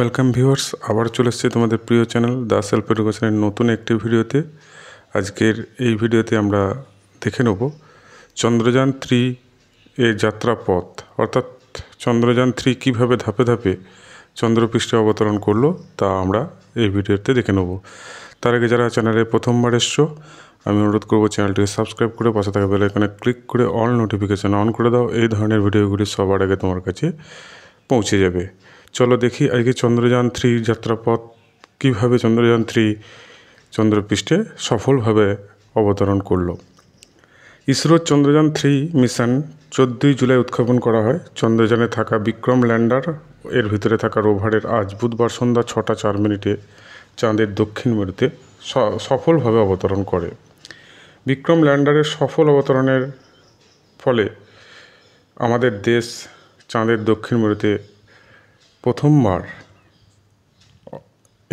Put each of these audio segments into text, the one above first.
welcome viewers আবার চলে এসেছি তোমাদের প্রিয় চ্যানেল দ্য সেলফ এডুকেশনের নতুন একটি ভিডিওতে আজকের এই ভিডিওতে আমরা দেখে নেব চন্দ্রযান থ্রি এর যাত্রাপথ অর্থাৎ চন্দ্রযান থ্রি কীভাবে ধাপে ধাপে চন্দ্রপৃষ্ঠে অবতরণ করলো তা আমরা এই ভিডিওতে দেখে নেব তার আগে যারা চ্যানেলে প্রথমবার এসছো আমি অনুরোধ করবো চ্যানেলটিকে সাবস্ক্রাইব করে পাশে থাকা এখানে ক্লিক করে অল নোটিফিকেশান অন করে দাও এই ধরনের ভিডিওগুলি সবার আগে তোমার কাছে পৌঁছে যাবে চলো দেখি আজকে চন্দ্রযান থ্রি যাত্রাপথ কীভাবে চন্দ্রযান থ্রি চন্দ্রপৃষ্ঠে সফলভাবে অবতরণ করলো ইসরোর চন্দ্রযান থ্রি মিশন চোদ্দোই জুলাই উৎক্ষেপণ করা হয় চন্দ্রযানে থাকা বিক্রম ল্যান্ডার এর ভিতরে থাকা রোভারের আজ বুধবার সন্ধ্যা ছটা চার মিনিটে চাঁদের দক্ষিণ মেরুতে সফলভাবে অবতরণ করে বিক্রম ল্যান্ডারের সফল অবতরণের ফলে আমাদের দেশ চাঁদের দক্ষিণ মেরুতে প্রথমবার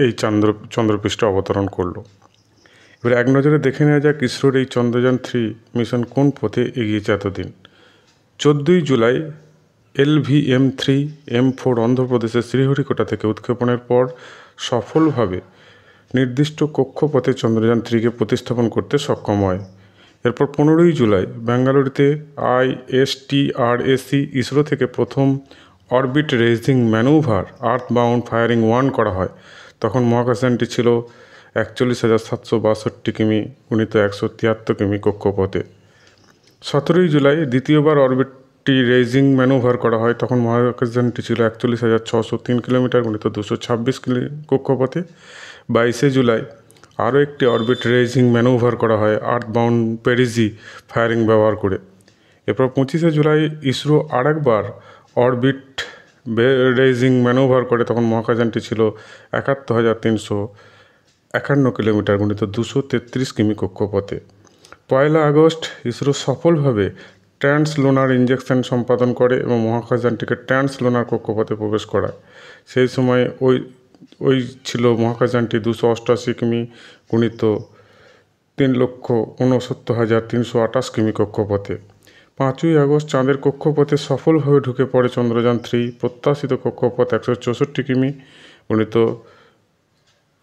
এই চন্দ্র চন্দ্রপৃষ্ঠে অবতরণ করলো এবার এক নজরে দেখে নেওয়া যাক ইসরোর এই চন্দ্রযান থ্রি মিশন কোন পথে এগিয়েছে এতদিন চোদ্দোই জুলাই L V M three M four অন্ধ্রপ্রদেশের শ্রীহরিকোটা থেকে উৎক্ষেপণের পর সফলভাবে নির্দিষ্ট কক্ষপথে চন্দ্রযান থ্রিকে প্রতিস্থাপন করতে সক্ষম হয় এরপর পনেরোই জুলাই বেঙ্গালুরুতে আইএসটিআরএসি ইসরো থেকে প্রথম orbit raising manoeuvre earth bound firing one করা হয় তখন মহাকাশযানটি ছিল একচল্লিশ হাজার সাতশো বাষট্টি কিমি গুণিত একশো তিয়াত্তর কিমি কক্ষপথে সতেরোই জুলাই দ্বিতীয়বার অরবিটটি রেজিং ম্যানুভার করা হয় তখন মহাকাশযানটি ছিল একচল্লিশ হাজার ছশো তিন কিলোমিটার গুণিত দুশো ছাব্বিশ কিমি কক্ষপথে বাইশে জুলাই আরও একটি অরবিট রেজিং ম্যানুভার করা হয় আর্থ বাউন্ড প্যারিজি ফায়ারিং ব্যবহার করে এরপর পঁচিশে জুলাই ইসরো আরেকবার অরবিট রেজিং ম্যানোভার করে তখন মহাকাশযানটি ছিল একাত্তর হাজার তিনশো একান্ন কিলোমিটার গুণিত দুশো তেত্রিশ কিমি কক্ষপথে পয়লা আগস্ট ইসরো সফলভাবে ট্রান্সলোনার ইঞ্জেকশন সম্পাদন করে এবং মহাকাশযানটিকে ট্রান্সলোনার কক্ষপথে প্রবেশ করায় সেই সময় ওই ওই ছিল মহাকাশযানটি দুশো অষ্টআশি কিমি গুণিত তিন লক্ষ ঊনসত্তর হাজার তিনশো আঠাশ কিমি কক্ষপথে পাঁচই আগস্ট চাঁদের কক্ষপথে সফলভাবে ঢুকে পড়ে চন্দ্রযান থ্রি প্রত্যাশিত কক্ষপথ একশো চৌষট্টি কিমি গণিত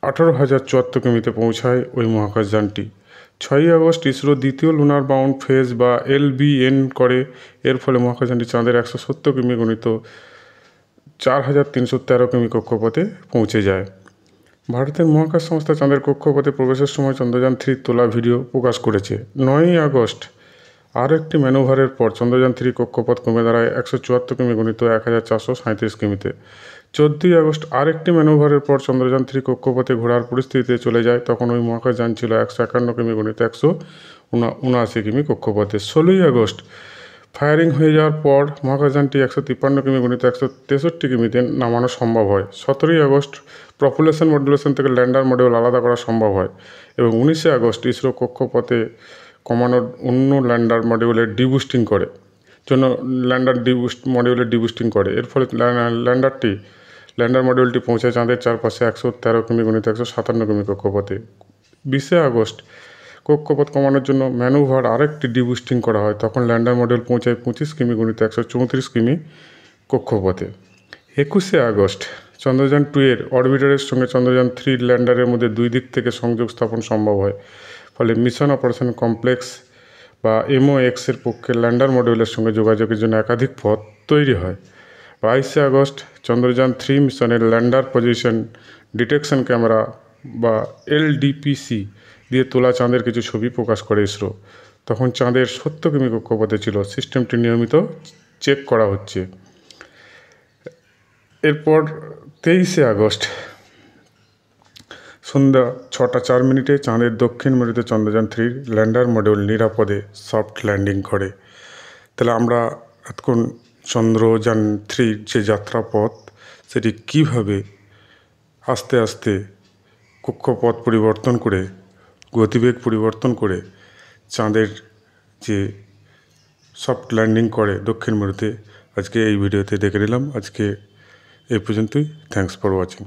আঠারো হাজার চুয়াত্তর কিমিতে পৌঁছায় ওই মহাকাশযানটি ছয়ই আগস্ট ইসরো দ্বিতীয় লুনার বাউন্ড ফেজ বা এলবিএন করে এর ফলে মহাকাশযানটি চাঁদের একশো সত্তর কিমি গণিত চার হাজার তিনশো তেরো কিমি কক্ষপথে পৌঁছে যায় ভারতের মহাকাশ সংস্থা চাঁদের কক্ষপথে প্রবেশের সময় চন্দ্রযান থ্রির তোলা ভিডিও প্রকাশ করেছে নয়ই আগস্ট আর একটি ম্যানোভারের পর চন্দ্রযান থ্রি কক্ষপথ কমে দাঁড়ায় একশো চুয়াত্তর কিমি গণিত এক হাজার চারশো সাঁত্রিশ কিমিতে চোদ্দই আগস্ট আরেকটি ম্যানোভারের পর চন্দ্রযান থ্রি কক্ষপথে ঘোরার পরিস্থিতিতে চলে যায় তখন ওই মহাকাশযান ছিল একশো একান্ন কিমি গণিত একশো উনআশি কিমি কক্ষপথে ষোলোই আগস্ট ফায়ারিং হয়ে যাওয়ার পর মহাকাশযানটি একশো তিপ্পান্ন কিমি গণিত একশো তেষট্টি কিমিতে নামানো সম্ভব হয় সতেরোই আগস্ট প্রপুলেশন মডুলেশন থেকে ল্যান্ডার মডেল আলাদা করা সম্ভব হয় এবং উনিশে আগস্ট ইসরো কক্ষপথে কমানোর অন্য ল্যান্ডার মডিউলের ডিবুস্টিং করে জন্য ল্যান্ডার ডিবুস্ট মডিউলের ডিবুস্টিং করে এর ফলে ল্যান্ডারটি ল্যান্ডার মডিউলটি পৌঁছে চাঁদের চারপাশে একশো তেরো কিমি গণিত একশো সাতান্ন কিমি কক্ষপথে বিশে আগস্ট কক্ষপথ কমানোর জন্য ম্যানুভার আরেকটি ডিবুস্টিং করা হয় তখন ল্যান্ডার মডিউল পৌঁছায় পঁচিশ কিমি গণিত একশো চৌত্রিশ কিমি কক্ষপথে একুশে আগস্ট চন্দ্রযান টু এর অরবিটারের সঙ্গে চন্দ্রযান থ্রি ল্যান্ডারের মধ্যে দুই দিক থেকে সংযোগ স্থাপন সম্ভব হয় ফলে মিশন অপারেশন কমপ্লেক্স বা এমও এক্সের পক্ষে ল্যান্ডার মডিউলের সঙ্গে যোগাযোগের জন্য একাধিক পথ তৈরি হয় বাইশে আগস্ট চন্দ্রযান থ্রি মিশনের ল্যান্ডার পজিশন ডিটেকশন ক্যামেরা বা এলডিপিসি দিয়ে তোলা চাঁদের কিছু ছবি প্রকাশ করে ইসরো তখন চাঁদের সত্তর কিমি কক্ষপথে ছিল সিস্টেমটি নিয়মিত চেক করা হচ্ছে এরপর তেইশে আগস্ট সন্ধ্যা ছটা চার মিনিটে চাঁদের দক্ষিণ মেরুতে চন্দ্রযান থ্রির ল্যান্ডার মডিউল নিরাপদে সফট ল্যান্ডিং করে তাহলে আমরা এখন চন্দ্রযান থ্রির যে যাত্রাপথ সেটি কিভাবে আস্তে আস্তে কক্ষপথ পরিবর্তন করে গতিবেগ পরিবর্তন করে চাঁদের যে সফট ল্যান্ডিং করে দক্ষিণ মেরুতে আজকে এই ভিডিওতে দেখে নিলাম আজকে এই পর্যন্তই থ্যাংকস ফর ওয়াচিং